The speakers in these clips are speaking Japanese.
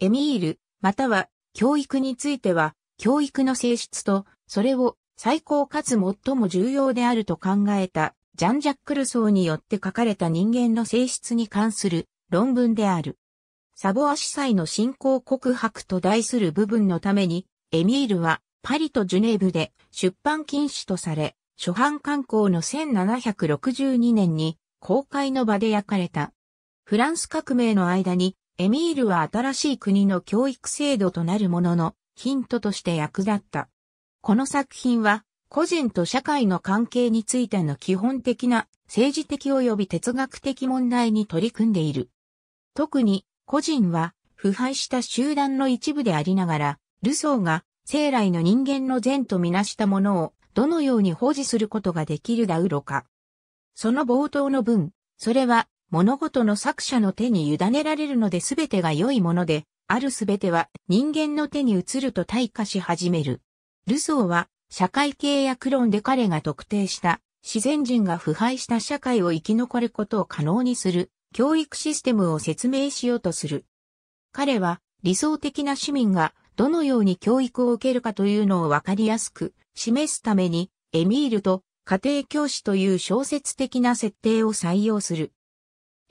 エミール、または教育については、教育の性質と、それを最高かつ最も重要であると考えた、ジャン・ジャック・ルソーによって書かれた人間の性質に関する論文である。サボア司祭の信仰告白と題する部分のために、エミールはパリとジュネーブで出版禁止とされ、初版刊行の1762年に公開の場で焼かれた。フランス革命の間にエミールは新しい国の教育制度となるものの、ヒントとして役立った。この作品は、個人と社会の関係についての基本的な政治的及び哲学的問題に取り組んでいる。特に、個人は腐敗した集団の一部でありながら、ルソーが生来の人間の善とみなしたものをどのように保持することができるだうろか。その冒頭の文、それは物事の作者の手に委ねられるので全てが良いもので、ある全ては人間の手に移ると退化し始める。ルソーは社会契約論で彼が特定した自然人が腐敗した社会を生き残ることを可能にする教育システムを説明しようとする。彼は理想的な市民がどのように教育を受けるかというのをわかりやすく示すためにエミールと家庭教師という小説的な設定を採用する。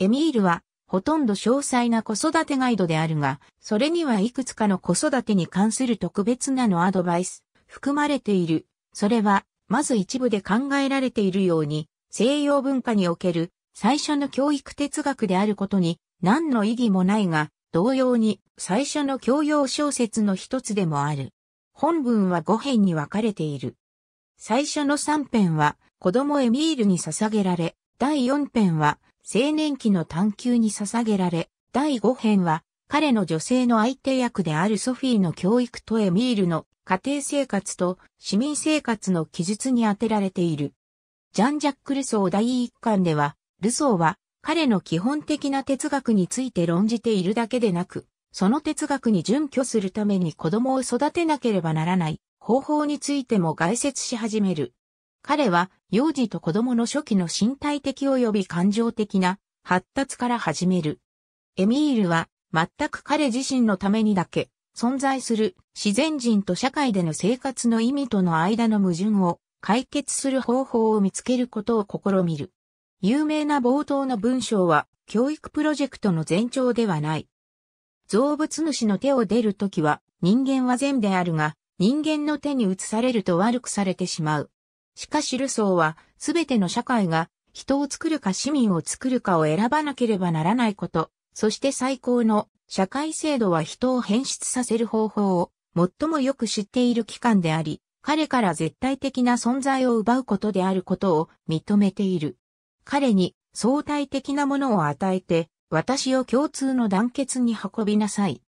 エミールは、ほとんど詳細な子育てガイドであるが、それにはいくつかの子育てに関する特別なのアドバイス、含まれている。それは、まず一部で考えられているように、西洋文化における最初の教育哲学であることに何の意義もないが、同様に最初の教養小説の一つでもある。本文は5編に分かれている。最初の3編は子供エミールに捧げられ、第4編は青年期の探求に捧げられ、第5編は、彼の女性の相手役であるソフィーの教育とエミールの家庭生活と市民生活の記述に当てられている。ジャン・ジャック・ルソー第1巻では、ルソーは彼の基本的な哲学について論じているだけでなく、その哲学に準拠するために子供を育てなければならない方法についても概説し始める。彼は幼児と子供の初期の身体的及び感情的な発達から始める。エミールは全く彼自身のためにだけ存在する自然人と社会での生活の意味との間の矛盾を解決する方法を見つけることを試みる。有名な冒頭の文章は教育プロジェクトの前兆ではない。造物主の手を出るときは人間は善であるが人間の手に移されると悪くされてしまう。しかしルソーは、すべての社会が、人を作るか市民を作るかを選ばなければならないこと、そして最高の社会制度は人を変質させる方法を最もよく知っている機関であり、彼から絶対的な存在を奪うことであることを認めている。彼に相対的なものを与えて、私を共通の団結に運びなさい。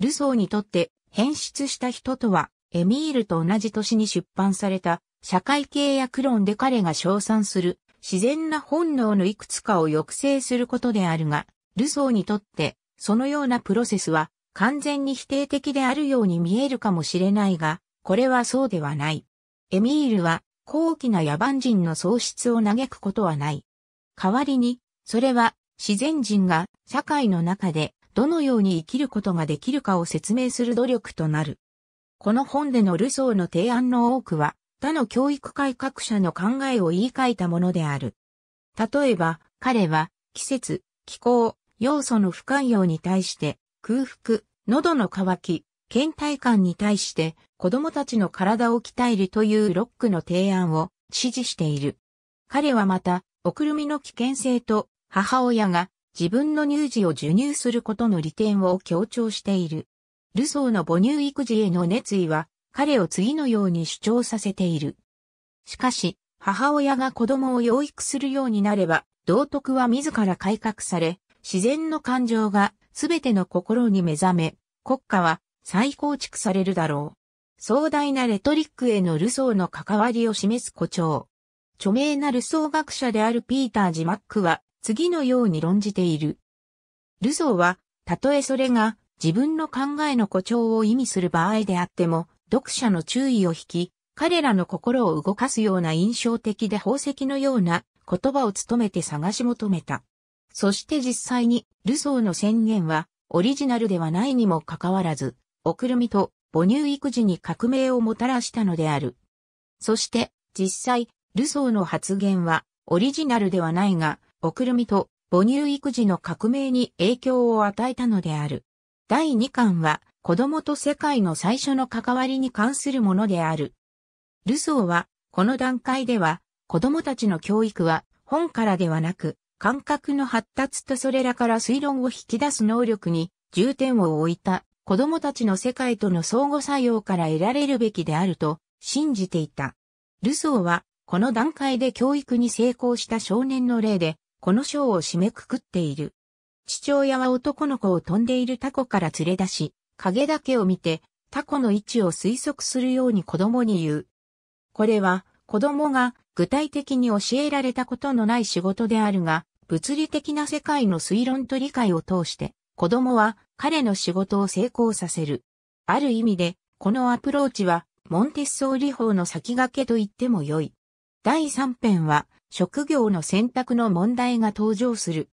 ルソーにとって変質した人とは、エミールと同じ年に出版された社会契約論で彼が称賛する自然な本能のいくつかを抑制することであるが、ルソーにとってそのようなプロセスは完全に否定的であるように見えるかもしれないが、これはそうではない。エミールは高貴な野蛮人の喪失を嘆くことはない。代わりに、それは自然人が社会の中でどのように生きることができるかを説明する努力となる。この本でのルソーの提案の多くは、他の教育改革者の考えを言い換えたものである。例えば、彼は、季節、気候、要素の不寛容に対して、空腹、喉の渇き、倦怠感に対して、子供たちの体を鍛えるというロックの提案を支持している。彼はまた、おくるみの危険性と、母親が自分の乳児を授乳することの利点を強調している。ルソーの母乳育児への熱意は、彼を次のように主張させている。しかし、母親が子供を養育するようになれば、道徳は自ら改革され、自然の感情が全ての心に目覚め、国家は再構築されるだろう。壮大なレトリックへのルソーの関わりを示す誇張。著名なルソー学者であるピーター・ジ・マックは次のように論じている。ルソーは、たとえそれが自分の考えの誇張を意味する場合であっても、読者の注意を引き、彼らの心を動かすような印象的で宝石のような言葉を務めて探し求めた。そして実際に、ルソーの宣言は、オリジナルではないにもかかわらず、おくるみと母乳育児に革命をもたらしたのである。そして、実際、ルソーの発言は、オリジナルではないが、おくるみと母乳育児の革命に影響を与えたのである。第2巻は、子供と世界の最初の関わりに関するものである。ルソーは、この段階では、子供たちの教育は本からではなく、感覚の発達とそれらから推論を引き出す能力に重点を置いた子供たちの世界との相互作用から得られるべきであると信じていた。ルソーはこの段階で教育に成功した少年の例でこの章を締めくくっている。父親は男の子を飛んでいるタコから連れ出し、影だけを見て、タコの位置を推測するように子供に言う。これは、子供が具体的に教えられたことのない仕事であるが、物理的な世界の推論と理解を通して、子供は彼の仕事を成功させる。ある意味で、このアプローチは、モンテッソーリ法の先駆けと言っても良い。第3編は、職業の選択の問題が登場する。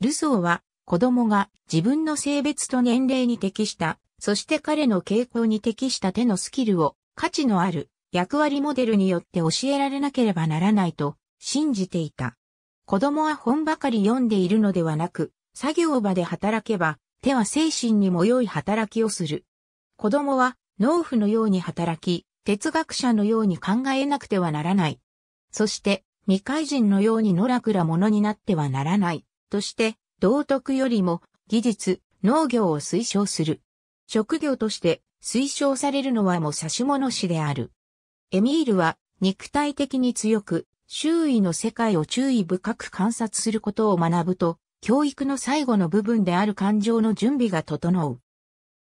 ルソーは、子供が自分の性別と年齢に適した、そして彼の傾向に適した手のスキルを価値のある役割モデルによって教えられなければならないと信じていた。子供は本ばかり読んでいるのではなく、作業場で働けば手は精神にも良い働きをする。子供は農夫のように働き、哲学者のように考えなくてはならない。そして未開人のように野良くら者になってはならないとして道徳よりも技術、農業を推奨する。職業として推奨されるのはも差し物師である。エミールは肉体的に強く、周囲の世界を注意深く観察することを学ぶと、教育の最後の部分である感情の準備が整う。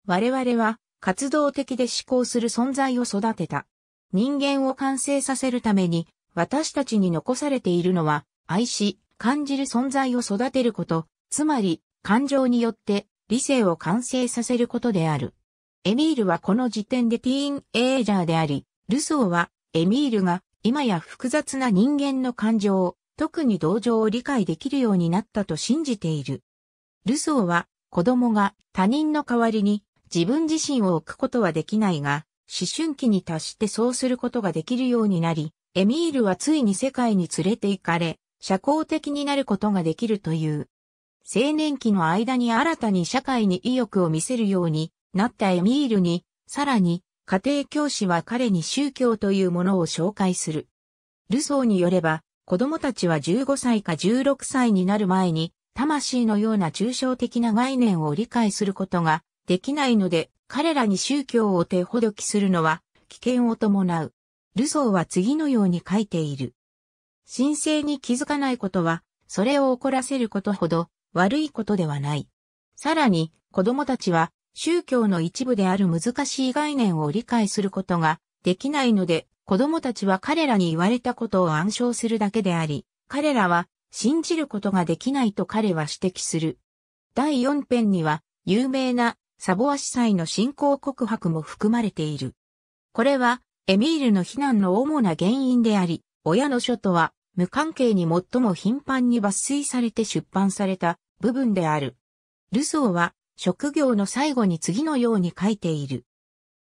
我々は活動的で思考する存在を育てた。人間を完成させるために、私たちに残されているのは、愛し、感じる存在を育てること、つまり、感情によって理性を完成させることである。エミールはこの時点でティーンエイジャーであり、ルソーはエミールが今や複雑な人間の感情、特に同情を理解できるようになったと信じている。ルソーは子供が他人の代わりに自分自身を置くことはできないが、思春期に達してそうすることができるようになり、エミールはついに世界に連れて行かれ、社交的になることができるという。青年期の間に新たに社会に意欲を見せるようになったエミールに、さらに、家庭教師は彼に宗教というものを紹介する。ルソーによれば、子供たちは15歳か16歳になる前に、魂のような抽象的な概念を理解することができないので、彼らに宗教を手ほどきするのは危険を伴う。ルソーは次のように書いている。神聖に気づかないことは、それを怒らせることほど悪いことではない。さらに、子供たちは宗教の一部である難しい概念を理解することができないので、子供たちは彼らに言われたことを暗唱するだけであり、彼らは信じることができないと彼は指摘する。第四編には、有名なサボア司祭の信仰告白も含まれている。これは、エミールの非難の主な原因であり、親の書とは無関係に最も頻繁に抜粋されて出版された部分である。ルソーは、職業の最後に次のように書いている。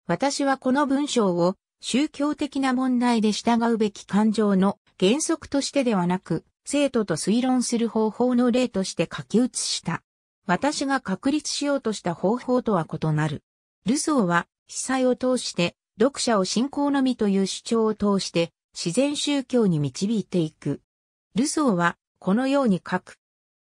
私はこの文章を宗教的な問題で従うべき感情の原則としてではなく、生徒と推論する方法の例として書き写した。私が確立しようとした方法とは異なる。ルソーは被災を通して読者を信仰のみという主張を通して自然宗教に導いていく。ルソーはこのように書く。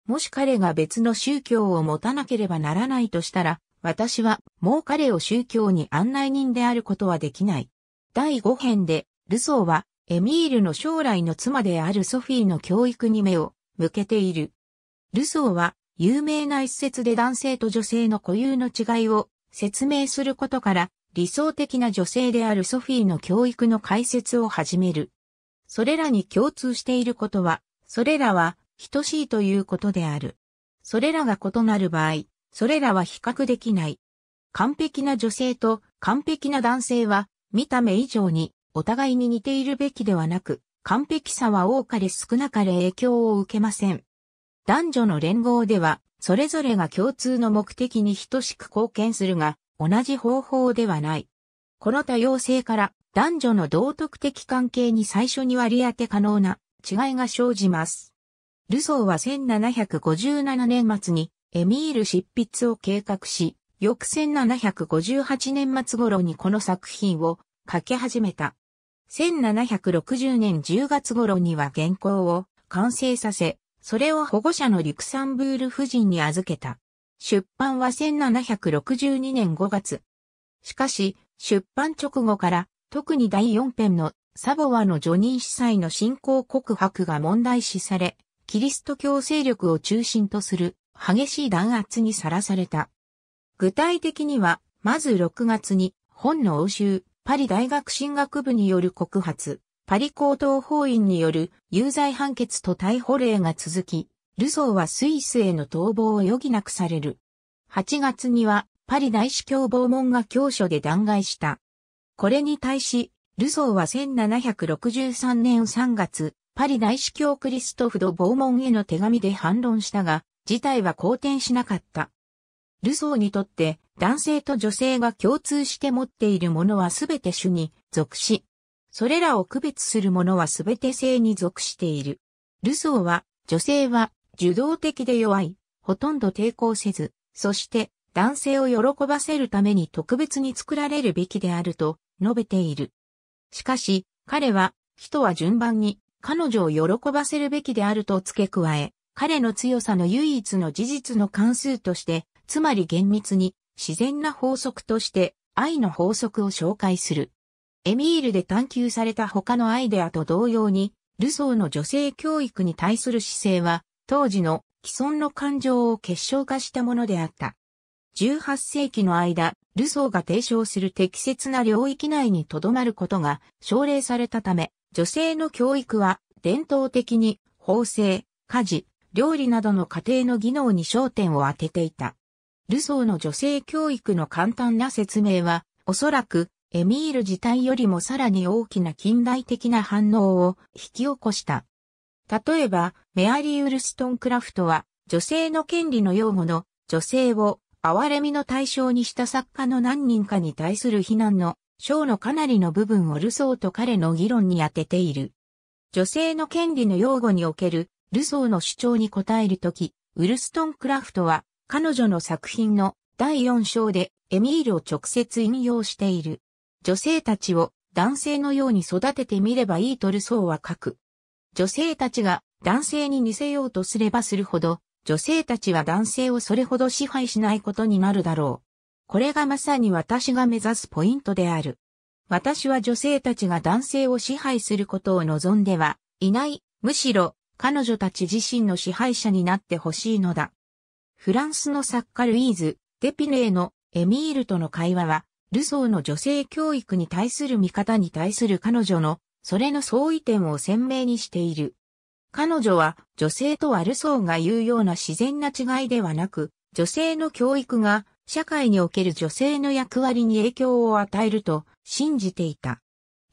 もし彼が別の宗教を持たなければならないとしたら、私はもう彼を宗教に案内人であることはできない。第5編で、ルソーは、エミールの将来の妻であるソフィーの教育に目を向けている。ルソーは、有名な一節で男性と女性の固有の違いを説明することから、理想的な女性であるソフィーの教育の解説を始める。それらに共通していることは、それらは等しいということである。それらが異なる場合、それらは比較できない。完璧な女性と完璧な男性は、見た目以上にお互いに似ているべきではなく、完璧さは多かれ少なかれ影響を受けません。男女の連合では、それぞれが共通の目的に等しく貢献するが、同じ方法ではない。この多様性から男女の道徳的関係に最初に割り当て可能な違いが生じます。ルソーは1757年末にエミール執筆を計画し、翌1758年末頃にこの作品を書き始めた。1760年10月頃には原稿を完成させ、それを保護者のリュクサンブール夫人に預けた。出版は1762年5月。しかし、出版直後から特に第4編のサボワのジョニー司祭の信仰告白が問題視され、キリスト教勢力を中心とする激しい弾圧にさらされた。具体的には、まず6月に本の欧州パリ大学進学部による告発、パリ高等法院による有罪判決と逮捕令が続き、ルソーはスイスへの逃亡を余儀なくされる。8月にはパリ大司教訪問が教書で弾劾した。これに対し、ルソーは1763年3月、パリ大司教クリストフド・ボーモンへの手紙で反論したが、事態は好転しなかった。ルソーにとって男性と女性が共通して持っているものはすべて種に属し、それらを区別するものはすべて性に属している。ルソーは女性は受動的で弱い、ほとんど抵抗せず、そして男性を喜ばせるために特別に作られるべきであると述べている。しかし彼は人は順番に彼女を喜ばせるべきであると付け加え、彼の強さの唯一の事実の関数として、つまり厳密に、自然な法則として、愛の法則を紹介する。エミールで探求された他のアイデアと同様に、ルソーの女性教育に対する姿勢は、当時の既存の感情を結晶化したものであった。18世紀の間、ルソーが提唱する適切な領域内に留まることが奨励されたため、女性の教育は伝統的に法制、家事、料理などの家庭の技能に焦点を当てていた。ルソーの女性教育の簡単な説明は、おそらくエミール自体よりもさらに大きな近代的な反応を引き起こした。例えば、メアリー・ウルストン・クラフトは、女性の権利の擁護の女性を憐れみの対象にした作家の何人かに対する非難の章のかなりの部分をルソーと彼の議論に当てている。女性の権利の擁護におけるルソーの主張に応えるとき、ウルストン・クラフトは彼女の作品の第4章でエミールを直接引用している。女性たちを男性のように育ててみればいいとルソーは書く。女性たちが男性に似せようとすればするほど、女性たちは男性をそれほど支配しないことになるだろう。これがまさに私が目指すポイントである。私は女性たちが男性を支配することを望んではいない、むしろ彼女たち自身の支配者になってほしいのだ。フランスの作家ルイーズ・デピネーのエミールとの会話は、ルソーの女性教育に対する見方に対する彼女の、それの相違点を鮮明にしている。彼女は女性とはルソーが言うような自然な違いではなく、女性の教育が社会における女性の役割に影響を与えると信じていた。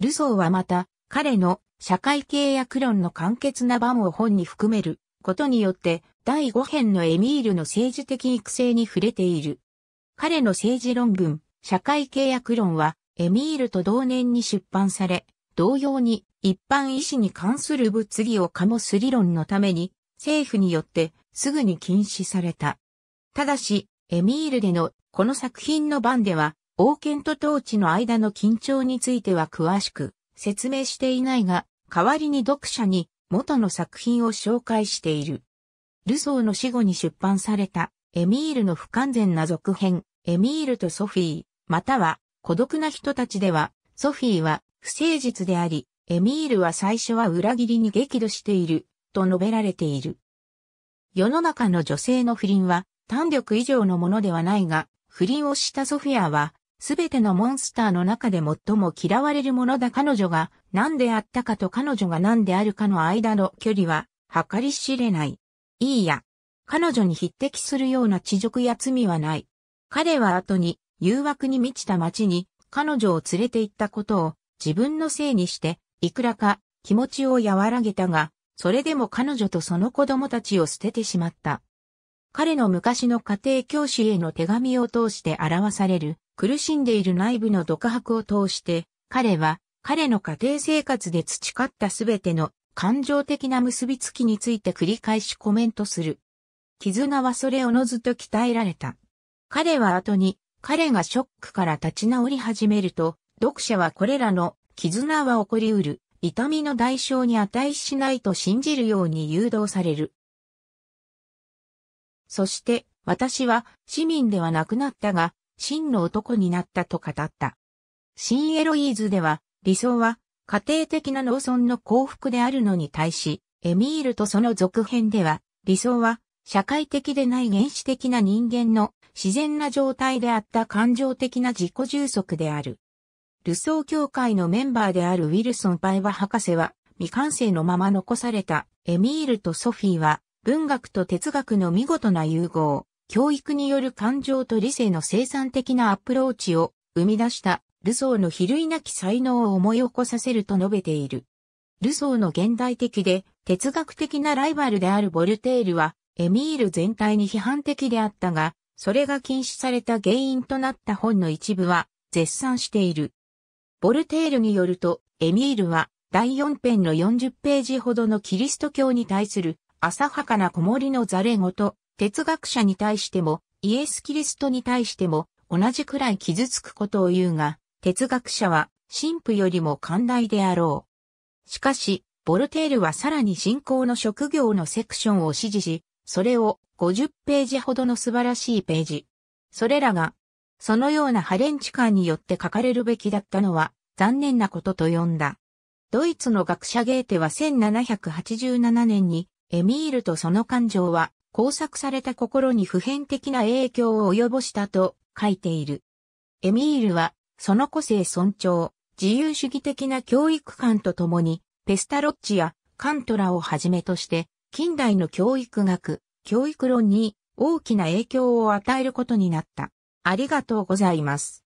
ルソーはまた、彼の社会契約論の簡潔な版を本に含めることによって、第5編のエミールの政治的育成に触れている。彼の政治論文、社会契約論は、エミールと同年に出版され、同様に一般医師に関する物議を醸す理論のために、政府によってすぐに禁止された。ただし、エミールでのこの作品の番では、王権と統治の間の緊張については詳しく説明していないが、代わりに読者に元の作品を紹介している。ルソーの死後に出版されたエミールの不完全な続編、エミールとソフィー、または孤独な人たちでは、ソフィーは不誠実であり、エミールは最初は裏切りに激怒している、と述べられている。世の中の女性の不倫は、単力以上のものではないが、不倫をしたソフィアは、すべてのモンスターの中で最も嫌われるものだ彼女が何であったかと彼女が何であるかの間の距離は計り知れない。いいや。彼女に匹敵するような恥辱や罪はない。彼は後に誘惑に満ちた街に彼女を連れて行ったことを自分のせいにしていくらか気持ちを和らげたが、それでも彼女とその子供たちを捨ててしまった。彼の昔の家庭教師への手紙を通して表される、苦しんでいる内部の独白を通して、彼は、彼の家庭生活で培ったすべての感情的な結びつきについて繰り返しコメントする。絆はそれをのずと鍛えられた。彼は後に、彼がショックから立ち直り始めると、読者はこれらの絆は起こりうる、痛みの代償に値しないと信じるように誘導される。そして、私は市民ではなくなったが、真の男になったと語った。新エロイーズでは、理想は家庭的な農村の幸福であるのに対し、エミールとその続編では、理想は社会的でない原始的な人間の自然な状態であった感情的な自己充足である。ルソー協会のメンバーであるウィルソン・パイバ博士は、未完成のまま残されたエミールとソフィーは文学と哲学の見事な融合、教育による感情と理性の生産的なアプローチを生み出したルソーの比類なき才能を思い起こさせると述べている。ルソーの現代的で哲学的なライバルであるボルテールはエミール全体に批判的であったが、それが禁止された原因となった本の一部は絶賛している。ボルテールによると、エミールは第4編の40ページほどのキリスト教に対する浅はかな子守のザレごと、哲学者に対しても、イエス・キリストに対しても、同じくらい傷つくことを言うが、哲学者は、神父よりも寛大であろう。しかし、ボルテールはさらに信仰の職業のセクションを支持し、それを50ページほどの素晴らしいページ。それらが、そのようなハレンチ感によって書かれるべきだったのは、残念なことと呼んだ。ドイツの学者ゲーテは1787年にエミールとその感情は、工作された心に普遍的な影響を及ぼしたと書いている。エミールは、その個性尊重、自由主義的な教育観とともに、ペスタロッチやカントラをはじめとして、近代の教育学、教育論に大きな影響を与えることになった。ありがとうございます。